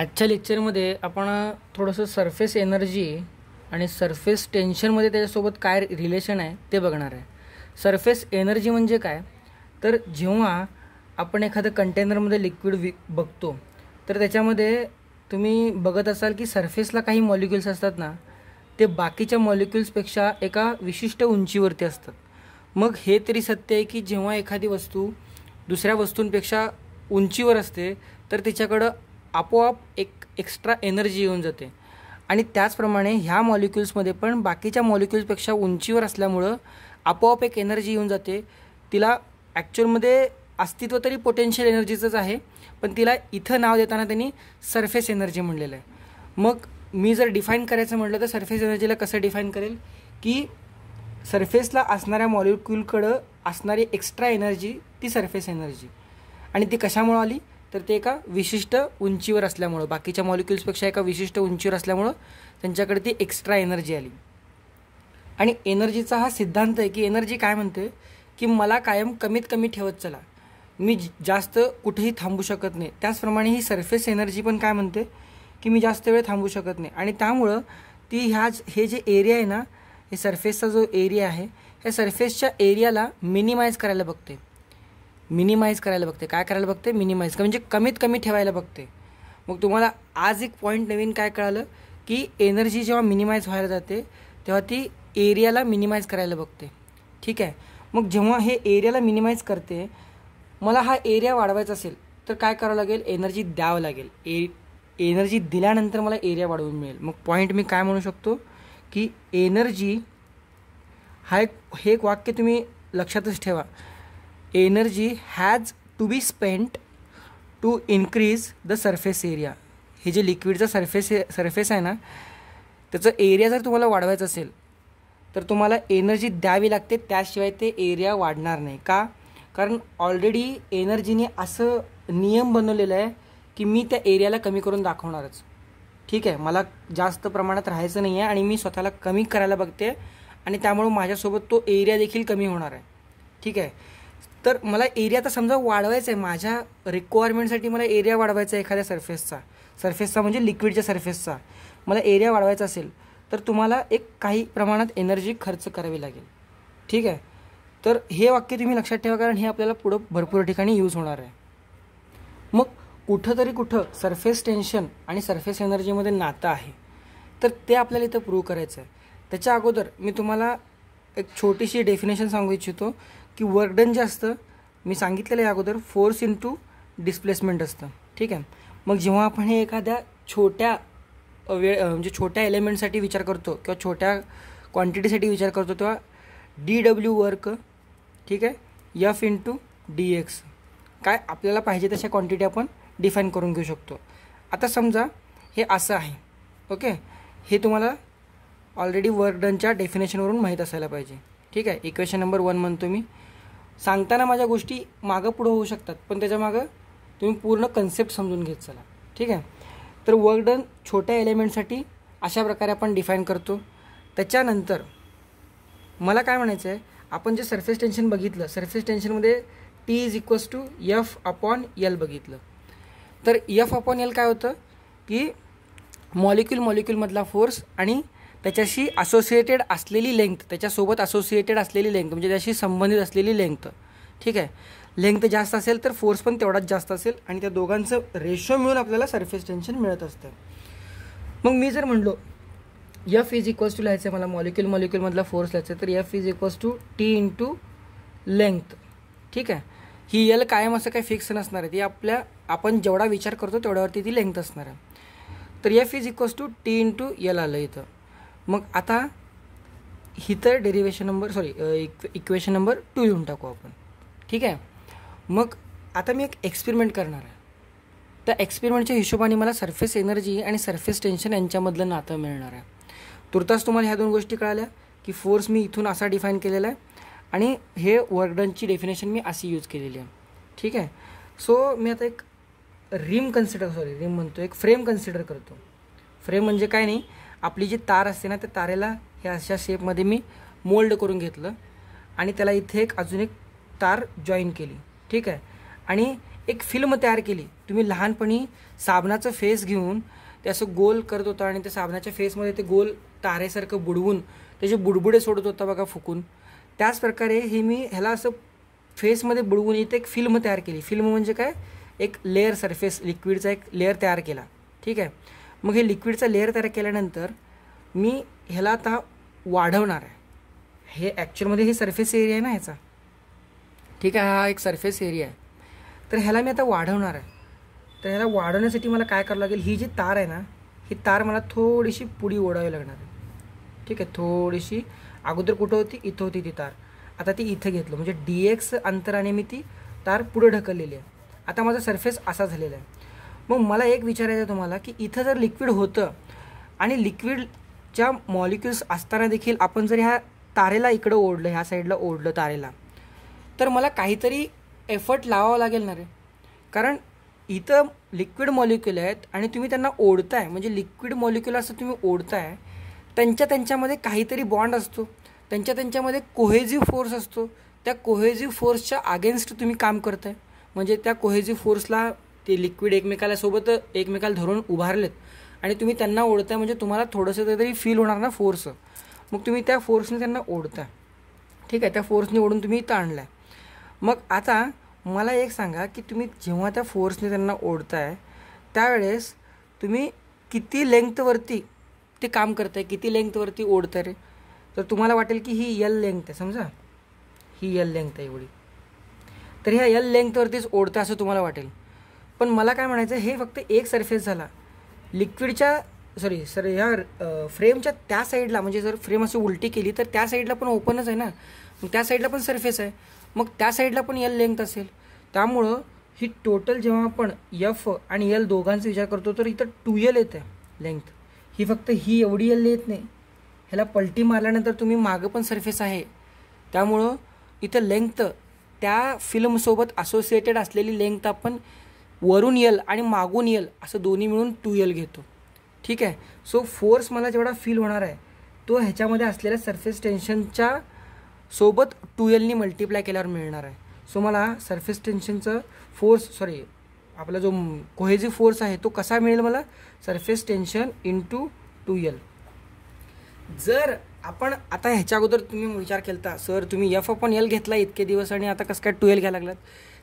आजच्या लेक्चरमध्ये आपण थोडंसं सरफेस एनर्जी आणि सरफेस टेन्शनमध्ये त्याच्यासोबत काय रिलेशन आहे ते बघणार आहे सरफेस एनर्जी म्हणजे काय तर जेव्हा आपण एखादं कंटेनरमध्ये लिक्विड वि बघतो तर त्याच्यामध्ये तुम्ही बघत असाल की सरफेसला काही मॉलिक्युल्स असतात ना ते बाकीच्या मॉलिक्युल्सपेक्षा एका विशिष्ट उंचीवरती असतात मग हे तरी सत्य आहे की जेव्हा एखादी वस्तू दुसऱ्या वस्तूंपेक्षा उंचीवर असते तर तिच्याकडं आपोआप एक एक्स्ट्रा एनर्जी येऊन जाते आणि त्याचप्रमाणे ह्या मॉलिक्युल्समध्ये पण बाकीच्या मॉलिक्युल्सपेक्षा उंचीवर असल्यामुळं आपोआप एक एनर्जी येऊन जाते तिला ॲक्च्युअलमध्ये अस्तित्व तरी पोटेन्शियल एनर्जीचंच आहे पण तिला इथं नाव देताना त्यांनी सरफेस एनर्जी म्हणलेलं आहे मग मी जर डिफाईन करायचं म्हटलं तर सरफेस एनर्जीला कसं डिफाईन करेल की सरफेसला असणाऱ्या मॉलिक्यूलकडं असणारी एक्स्ट्रा एनर्जी ती सरफेस एनर्जी आणि ती कशामुळं आली तर ते एका विशिष्ट उंचीवर असल्यामुळं बाकीच्या मॉलिक्युल्सपेक्षा एका विशिष्ट उंचीवर असल्यामुळं त्यांच्याकडे ती एक्स्ट्रा एनर्जी आली आणि एनर्जीचा हा सिद्धांत आहे की एनर्जी काय म्हणते की मला कायम कमीत कमी ठेवत चला मी जास्त कुठेही थांबू शकत नाही त्याचप्रमाणे ही सरफेस एनर्जी पण काय म्हणते की मी जास्त वेळ थांबू शकत नाही आणि त्यामुळं ती ह्याच हे जे एरिया आहे ना हे सरफेसचा जो एरिया आहे ह्या सरफेसच्या एरियाला मिनिमाइज करायला बघते मिनिमाइज करायला बघते काय करायला बघते मिनिमाइज म्हणजे कमीत कमी ठेवायला बघते मग तुम्हाला आज एक पॉईंट नवीन काय कळालं की एनर्जी जेव्हा मिनिमाइज व्हायला जाते तेव्हा ती एरियाला मिनिमाइज करायला बघते ठीक आहे मग जेव्हा हे एरियाला मिनिमाइज करते मला हा एरिया वाढवायचा असेल तर काय करावं लागेल एनर्जी द्यावं लागेल ए एनर्जी दिल्यानंतर मला एरिया वाढवून मिळेल मग पॉईंट मी काय म्हणू शकतो की एनर्जी हा एक हे एक वाक्य तुम्ही लक्षातच ठेवा energy has to be spent to increase the surface area हे जे लिक्विडचं सरफेस सरफेस आहे ना त्याचं एरिया जर तुम्हाला वाढवायचं असेल तर तुम्हाला एनर्जी द्यावी लागते त्याशिवाय ते एरिया वाढणार नाही का कारण ऑलरेडी एनर्जीने असं नियम बनवलेलं आहे की मी त्या एरियाला कमी करून दाखवणारच ठीक आहे मला जास्त प्रमाणात राहायचं नाही आहे आणि मी स्वतःला कमी करायला बघते आणि त्यामुळे माझ्यासोबत तो एरिया देखील कमी होणार आहे ठीक आहे तर मला एरिया तर समजा वाढवायचा आहे माझ्या रिक्वायरमेंटसाठी मला एरिया वाढवायचा आहे एखाद्या सरफेसचा सरफेसचा म्हणजे लिक्विडच्या सरफेसचा मला एरिया वाढवायचा असेल तर तुम्हाला एक काही प्रमाणात एनर्जी खर्च करावी लागेल ठीक आहे तर हे वाक्य तुम्ही लक्षात ठेवा कारण हे आपल्याला पुढं भरपूर ठिकाणी यूज होणार आहे मग कुठंतरी कुठं सरफेस टेन्शन आणि सरफेस एनर्जीमध्ये नातं आहे तर ते आपल्याला इथं प्रूव्ह करायचं आहे त्याच्या अगोदर मी तुम्हाला एक छोटीशी डेफिनेशन सांगू इच्छितो की वर्कडन जे असतं मी सांगितलेलं आहे अगोदर फोर्स इंटू डिस्प्लेसमेंट असतं ठीक आहे मग जेव्हा आपण हे एखाद्या छोट्या वेळ म्हणजे छोट्या एलिमेंटसाठी विचार करतो किंवा छोट्या क्वांटिटीसाठी विचार करतो तेव्हा डी डब्ल्यू वर्क ठीक आहे यफ इंटू डी एक्स काय आपल्याला पाहिजे तशा क्वांटिटी आपण डिफाईन करून घेऊ शकतो आता समजा हे असं आहे ओके हे तुम्हाला ऑलरेडी वर्क डनच्या डेफिनेशनवरून माहीत असायला पाहिजे ठीक आहे इक्वेशन नंबर वन म्हणतो मी सांगताना माझ्या गोष्टी मागं पुढं होऊ शकतात पण त्याच्या मागं तुम्ही पूर्ण कन्सेप्ट समजून घेत चला ठीक आहे तर वर्क डन छोट्या एलिमेंटसाठी अशा प्रकारे आपण डिफाईन करतो त्याच्यानंतर मला काय म्हणायचं आहे आपण जे सरफेस टेन्शन बघितलं सरफेस टेन्शनमध्ये T is equals to F upon L बघितलं तर एफ अपॉन यल काय होतं की मॉलिक्यूल मॉलिक्युलमधला फोर्स आणि त्याच्याशी असोसिएटेड असलेली लेंथ त्याच्यासोबत असोसिएटेड असलेली लेंथ म्हणजे त्याशी संबंधित असलेली लेंथ ठीक आहे लेंथ जास्त असेल तर फोर्स पण तेवढाच जास्त असेल आणि त्या दोघांचं रेशो मिळून आपल्याला सरफेस टेन्शन मिळत असतं मग मी जर म्हणलो यफ इज इक्वल्स टू लिहायचं मला मॉलिक्युल मॉलिक्युलमधला फोर्स लिहायचं तर F is equals to T into length ठीक आहे ही यल कायम असं काही फिक्स नसणार आहे ती आपल्या आपण जेवढा विचार करतो तेवढ्यावरती ती लेंथ असणार आहे तर F is equals to T into L आलं इथं मग आता ही तर derivation number sorry equa equation number two लिहून टाकू आपण ठीक आहे मग आता मी एक एक्सपेरिमेंट करणार आहे त्या एक्सपेरिमेंटच्या हिशोबाने मला सरफेस एनर्जी आणि सरफेस टेन्शन यांच्यामधलं नातं मिळणार आहे तुर्तास तुम्हाला ह्या दोन गोष्टी कळाल्या की फोर्स मी इथून असा डिफाईन केलेला आहे आणि हे वर्कडनची डेफिनेशन मी अशी यूज केलेली आहे ठीक आहे सो मी आता एक रिम कन्सिडर सॉरी रिम म्हणतो एक फ्रेम कन्सिडर करतो फ्रेम म्हणजे काय नाही आपली जी तार असते ना त्या तारेला ह्या अशा शेपमध्ये मी मोल्ड करून घेतलं आणि त्याला इथे एक अजून एक तार जॉईन केली ठीक आहे आणि एक फिल्म तयार केली तुम्ही लहानपणी साबणाचं फेस घेऊन ते असं गोल करत होता आणि त्या साबणाच्या फेसमध्ये ते गोल तारेसारखं बुडवून त्याचे बुडबुडे सोडत होता बघा फुकून त्याचप्रकारे प्रकारे हे मी ह्याला असं फेसमध्ये बुडवून इथे एक फिल्म तयार केली फिल्म म्हणजे काय एक लेअर सरफेस लिक्विडचा एक लेअर तयार केला ठीक आहे मग हे लिक्विडचा लेअर तयार केल्यानंतर मी ह्याला आता वाढवणार आहे हे ॲक्च्युअलमध्ये हे सरफेस एरिया आहे ना ह्याचा ठीक आहे हा एक सरफेस एरिया आहे तर ह्याला मी आता वाढवणार आहे तर ह्याला वाढवण्यासाठी मला काय करावं लागेल ही जी तार आहे ना ही तार मला थोडीशी पुढी ओढावी लागणार आहे ठीक आहे थोडीशी अगोदर कुठं होती इथं होती ती तार आता ती इथं घेतलं म्हणजे डी एक्स अंतराने मी ती तार पुढं ढकललेली आहे आता माझा सरफेस असा झालेला आहे मग मला एक विचारायचं आहे तुम्हाला की इथं जर लिक्विड होतं आणि लिक्विडच्या मॉलिक्युल्स असताना देखील आपण जर ह्या तारेला इकडं ओढलं ह्या साईडला ओढलं तारेला तर मला काहीतरी एफर्ट लावावा लागेल ना रे कारण इथं लिक्विड मॉलिक्युल आहेत आणि तुम्ही त्यांना ओढताय म्हणजे लिक्विड मॉलिक्युल असं तुम्ही ओढताय त्यांच्या त्यांच्यामध्ये काहीतरी बॉन्ड असतो त्यांच्या त्यांच्यामध्ये कोहेजिव्ह फोर्स असतो त्या कोहेजिव्ह फोर्सच्या अगेन्स्ट तुम्ही काम करताय म्हणजे त्या कोहेजिव्ह फोर्सला ते लिक्विड एकमेकाला सोबत एकमेकाला धरून उभारलेत आणि तुम्ही त्यांना ओढताय म्हणजे तुम्हाला थोडंसं तरी फील होणार ना फोर्स मग तुम्ही त्या फोर्सने त्यांना ओढताय ठीक आहे त्या फोर्सने ओढून तुम्ही इथं आणला मग आता मला एक सांगा की तुम्ही जेव्हा त्या फोर्सने त्यांना ओढताय त्यावेळेस तुम्ही किती लेंथवरती ते काम करताय किती लेंथवरती ओढताय रे तर तुम्हाला वाटेल की ही यल लेंथ आहे समजा ही यल लेंथ आहे एवढी तर ह्या यल लेंथवरतीच ओढता असं तुम्हाला वाटेल पण मला काय म्हणायचं हे फक्त एक सरफेस झाला लिक्विडच्या सॉरी सर ह्या फ्रेमच्या त्या साईडला म्हणजे जर फ्रेम अशी उलटी केली तर त्या साईडला पण ओपनच आहे ना मग त्या साईडला पण सरफेस आहे मग त्या साईडला पण यल लेंथ असेल त्यामुळं ही टोटल जेव्हा आपण यफ आणि यल दोघांचा विचार करतो तर इथं टू यल येतं लेंथ ही फक्त ही एवढी यल येत नाही ह्याला पलटी मारल्यानंतर तुम्ही मागं पण सरफेस आहे त्यामुळं इथं लेंथ त्या फिल्मसोबत असोसिएटेड असलेली लेंथ आपण वरून यल आणि मागून येल असं दोन्ही मिळून टू येल घेतो ठीक आहे सो फोर्स मला जेवढा फील होणार आहे तो ह्याच्यामध्ये असलेल्या सरफेस टेन्शनच्या सोबत टू एलनी मल्टिप्लाय केल्यावर मिळणार आहे सो मला सरफेस टेन्शनचं फोर्स सॉरी आपला जो कोहेजी फोर्स आहे तो कसा मिळेल मला surface tension in two L जर आपण आता ह्याच्या अगोदर तुम्ही विचार केला सर तुम्ही एफ अपॉन एल घेतला इतके दिवस आणि आता कसं काय टू एल घ्यायला लागलात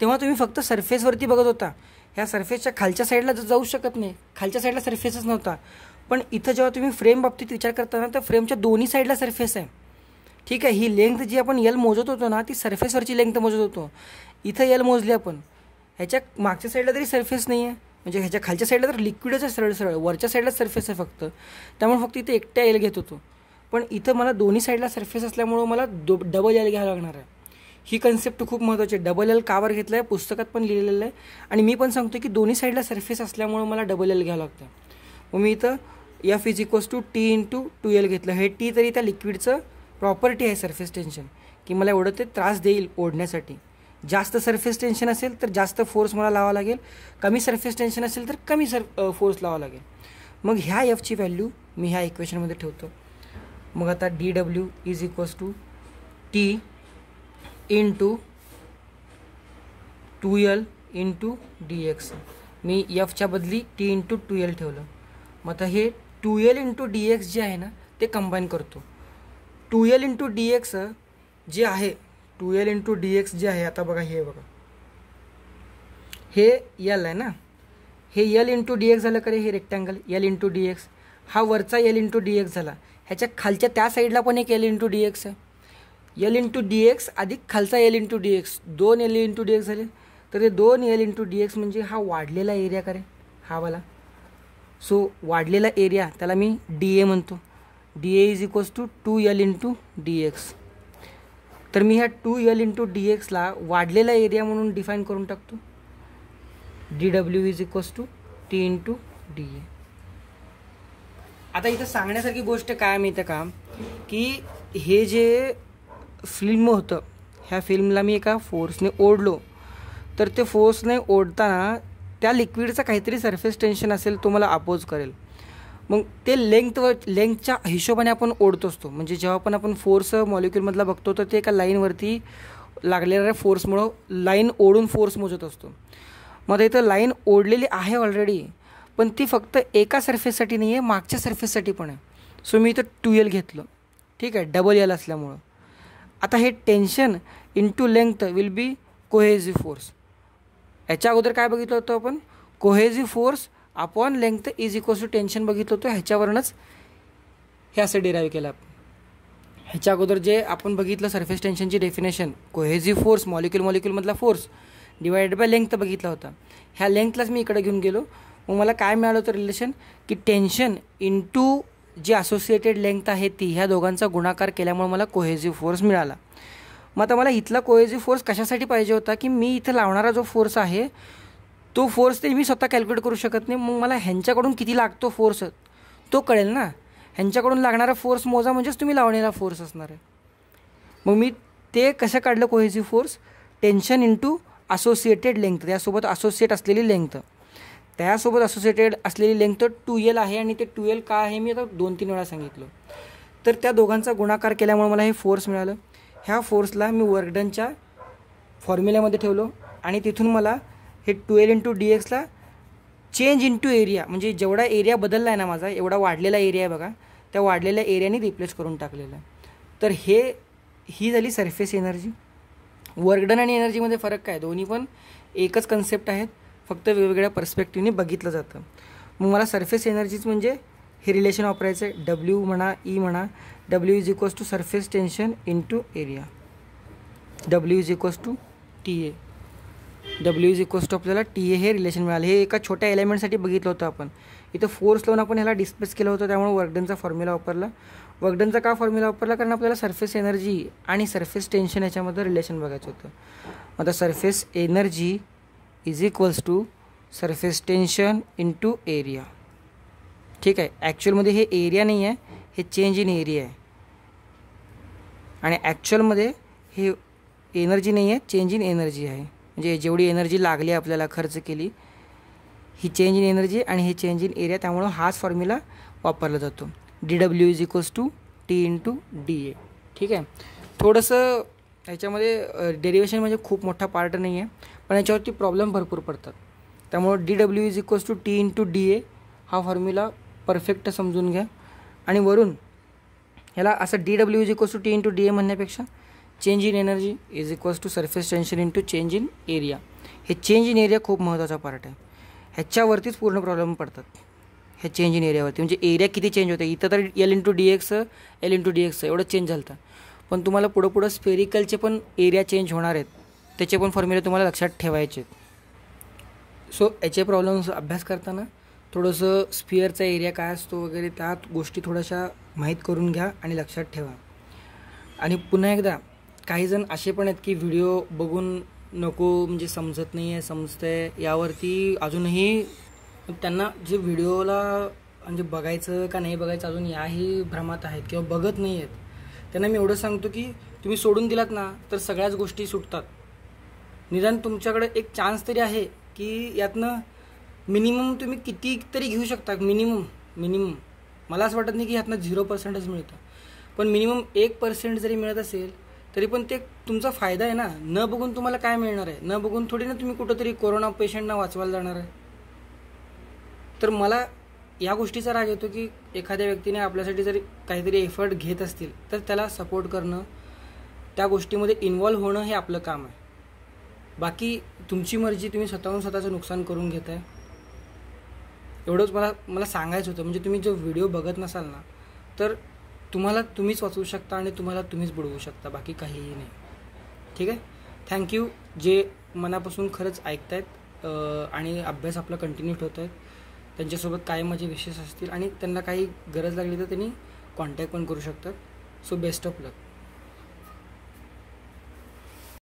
तेव्हा तुम्ही फक्त सरफेसवरती बघत होता ह्या सरफेसच्या खालच्या साईडला जर जाऊ शकत नाही खालच्या साईडला सरफेसच नव्हता पण इथं जेव्हा तुम्ही फ्रेम बाबतीत विचार करताना तर फ्रेमच्या दोन्ही साईडला सरफेस आहे ठीक आहे ही लेंथ जी आपण यल मोजत होतो ना ती सरफेसवरची लेंथ मोजत होतो इथं यल मोजली आपण ह्याच्या मागच्या साईडला तरी सरफेस नाही आहे म्हणजे ह्याच्या खालच्या साईडला तर लिक्विडच आहे सरळ सरळ वरच्या साईडला सरफेस आहे फक्त त्यामुळे फक्त इथे एकट्या एल घेत होतो पण इथं मला दोन्ही साईडला सरफेस असल्यामुळं मला दो डबल एल घ्यावं लागणार आहे ही कन्सेप्ट खूप महत्त्वाची आहे डबल एल कावर घेतलं आहे पुस्तकात पण लिहिलेलं आहे आणि मी पण सांगतो की दोन्ही साईडला सरफेस असल्यामुळं मला डबल एल घ्यावं लागतं मग मी इथं F is equals to T two two L घेतलं हे टी तरी त्या लिक्विडचं प्रॉपर्टी आहे सरफेस टेन्शन की मला एवढं ते त्रास देईल ओढण्यासाठी जास्त सरफेस टेन्शन असेल तर जास्त फोर्स मला लावा लागेल कमी सरफेस टेन्शन असेल तर कमी सर फोर्स लावा लागेल मग ह्या एफची व्हॅल्यू मी ह्या इक्वेशनमध्ये ठेवतो मग आता D W is equals to T into two L into D X मी एफच्या बदली टी इंटू टू एल ठेवलं मग आता हे two L into D X जे आहे ना ते कंबाईन करतो two L into D X जे आहे two L into D X जे आहे आता बघा हे बघा हे यल आहे ना हे यल इंटू डी एक्स झालं करे हे rectangle L into D X हा वरचा एल इंटू डी एक्स झाला ह्याच्या खालच्या त्या साईडला पण एक एल इंटू डी एक्स आहे एल इंटू डी एक्स अधिक खालचा एल इंटू डी एक्स दोन एल इंटू डी एक्स झाले तर हे दोन एल इंटू डी एक्स म्हणजे हा वाढलेला एरिया करे हा वाला सो वाढलेला एरिया त्याला मी डी ए म्हणतो D A is equals to two L into D X तर मी ह्या टू एल इंटू डी एक्सला वाढलेला एरिया म्हणून डिफाईन करून टाकतो D W is equals to T into D A आता इथं सांगण्यासारखी गोष्ट काय माहिती का की हे जे फिल्म होतं ह्या फिल्मला मी एका फोर्सने ओढलो तर ते फोर्सने ओढताना त्या लिक्विडचा काहीतरी सरफेस टेन्शन असेल तो मला अपोज करेल मग ते लेंथवर लेंथच्या हिशोबाने आपण ओढत असतो म्हणजे जेव्हा पण आपण फोर्स मॉलिक्युलमधला बघतो तर ते एका लाईनवरती लागलेल्या फोर्समुळं लाईन ओढून फोर्स मोजत असतो मग इथं लाईन ओढलेली आहे ऑलरेडी पण ती फक्त एका सरफेससाठी नाही आहे मागच्या सरफेससाठी पण आहे सो मी इथं टू एल घेतलं ठीक आहे डबल एल असल्यामुळं आता हे tension into length will be cohesive force ह्याच्या अगोदर काय बघितलं होतं आपण cohesive force upon length is equals to tension बघितलं होतं ह्याच्यावरूनच हे असं डिराईव्ह केलं आपण ह्याच्या अगोदर जे आपण बघितलं सरफेस टेन्शनची डेफिनेशन कोहेझिव्ह फोर्स मॉलिक्युल मॉलिक्युलमधला फोर्स डिवाइडेड बाय लेंथ बघितला होता ह्या लेंथलाच मी इकडे घेऊन गेलो मग मला काय मिळालं होतं रिलेशन की टेन्शन इंटू जी असोसिएटेड लेंथ आहे ती ह्या दोघांचा गुणाकार केल्यामुळे मला कोहेझिव्ह फोर्स मिळाला मग आता मला इथला कोहेझिव्ह फोर्स कशासाठी पाहिजे होता की मी इथं लावणारा जो फोर्स आहे तो फोर्स ते मी स्वतः कॅल्क्युलेट करू शकत नाही मग मला ह्यांच्याकडून किती लागतो फोर्स तो कळेल ना ह्यांच्याकडून लागणारा फोर्स मोजा म्हणजेच तुम्ही लावलेला फोर्स असणार आहे मग मी ते कसं काढलं cohesive force tension into associated length त्यासोबत असोसिएट असलेली लेंथ त्यासोबत असोसिएटेड असलेली लेंथ टू एल आहे आणि ते टू एल का आहे मी आता दोन तीन वेळा सांगितलं तर त्या दोघांचा गुणाकार केल्यामुळे मला हे फोर्स मिळालं ह्या फोर्सला मी वर्कडनच्या फॉर्म्युल्यामध्ये ठेवलो आणि तिथून मला हे टू एल इंटू डी एक्सला चेंज इंटू एरिया म्हणजे जेवढा एरिया बदलला आहे ना माझा एवढा वाढलेला एरिया आहे बघा त्या वाढलेल्या एरियाने रिप्लेस करून टाकलेलं तर हे ही झाली सरफेस एनर्जी वर्कडन आणि एनर्जीमध्ये फरक काय दोन्ही पण एकच कन्सेप्ट आहेत फक्त वेगवेगळ्या पर्स्पेक्टिवने बघितलं जातं मग मला सरफेस एनर्जीच म्हणजे हे रिलेशन वापरायचं आहे डब्ल्यू म्हणा ई e म्हणा W is equals to surface tension in into area W is equals to T A W is equals to आपल्याला टी ए हे रिलेशन मिळालं हे एका छोट्या एलिमेंटसाठी बघितलं होतं आपण इथं फोर्स लावून आपण ह्याला डिस्प्लेस केलं होतं त्यामुळे वर्कडनचा फॉर्म्युला वापरला वर्कडनचा का फॉर्म्युला वापरला कारण आपल्याला सरफेस एनर्जी आणि सरफेस टेन्शन याच्यामध्ये रिलेशन बघायचं होतं आता surface energy is equals to surface tension to area ठीक आहे ॲक्च्युअलमध्ये हे एरिया नाही आहे हे चेंज इन एरिया आहे आणि ॲक्च्युअलमध्ये हे एनर्जी नाही आहे चेंज इन एनर्जी आहे म्हणजे जेवढी एनर्जी लागली आपल्याला खर्च केली ही चेंज इन एनर्जी आणि हे चेंज इन एरिया त्यामुळं हाच फॉर्म्युला वापरला जातो D W is equals to T into D A ठीक आहे थोडंसं याच्यामध्ये डेरिवेशन म्हणजे खूप मोठा पार्ट नाही आहे पण याच्यावरती प्रॉब्लेम भरपूर पडतात त्यामुळं D W is equals to T into D A हा फॉर्म्युला परफेक्ट समजून घ्या आणि वरून ह्याला असं D W is equals to T to D A म्हणण्यापेक्षा change in energy is equals to surface tension to change in area हे change in area खूप महत्त्वाचा पार्ट आहे ह्याच्यावरतीच पूर्ण प्रॉब्लेम पडतात ह्या चेंज इन एरियावरती म्हणजे एरिया किती चेंज होतं इथं तर L into D X L into D X एवढं चेंज झालं पण तुम्हाला पुढं पुढं स्पेरिकलचे पण एरिया चेंज होणार आहेत त्याचे पण फॉर्म्युले तुम्हाला लक्षात ठेवायचे सो याचे प्रॉब्लेम्स अभ्यास करताना थोडंसं स्पियरचा एरिया काय असतो वगैरे त्यात गोष्टी थोड्याशा माहीत करून घ्या आणि लक्षात ठेवा आणि पुन्हा एकदा काहीजण असे पण आहेत की व्हिडिओ बघून नको म्हणजे समजत नाही आहे समजतं आहे यावरती अजूनही त्यांना जे व्हिडिओला म्हणजे बघायचं का नाही बघायचं अजून याही भ्रमात आहेत किंवा बघत नाही आहेत त्यांना मी एवढं सांगतो की तुम्ही सोडून दिलात ना तर सगळ्याच गोष्टी सुटतात निदान तुमच्याकडे एक चान्स तरी आहे की यातनं मिनिमम तुम्ही किती तरी घेऊ शकता मिनिमम मिनिमम मला असं वाटत नाही की यातनं झिरो पर्सेंटच मिळतं पण मिनिमम एक पर्सेंट जरी मिळत असेल तरी पण ते तुमचा फायदा आहे ना न बघून तुम्हाला काय मिळणार आहे न बघून थोडी ना तुम्ही कुठंतरी कोरोना पेशंटना वाचवायला जाणार आहे तर मला या गोष्टीचा राग येतो की एखाद्या व्यक्तीने आपल्यासाठी जरी काहीतरी एफर्ट घेत असतील तर त्याला सपोर्ट करणं त्या गोष्टीमध्ये इन्वॉल्व्ह होणं हे आपलं काम आहे बाकी तुमची मर्जी तुम्ही स्वतःहून स्वतःचं नुकसान करून घेत आहे एवढंच मला मला सांगायचं होतं म्हणजे तुम्ही जो व्हिडिओ बघत नसाल ना तर तुम्हाला तुम्हीच वाचवू शकता आणि तुम्हाला तुम्हीच बुडवू शकता बाकी काहीही नाही ठीक आहे थँक्यू जे मनापासून खरंच ऐकतायत आणि अभ्यास आपला कंटिन्यू ठेवत आहेत त्यांच्यासोबत काय माझे विशेष असतील आणि त्यांना काही गरज लागली तर त्यांनी कॉन्टॅक्ट पण करू शकतात सो बेस्ट ऑफ लक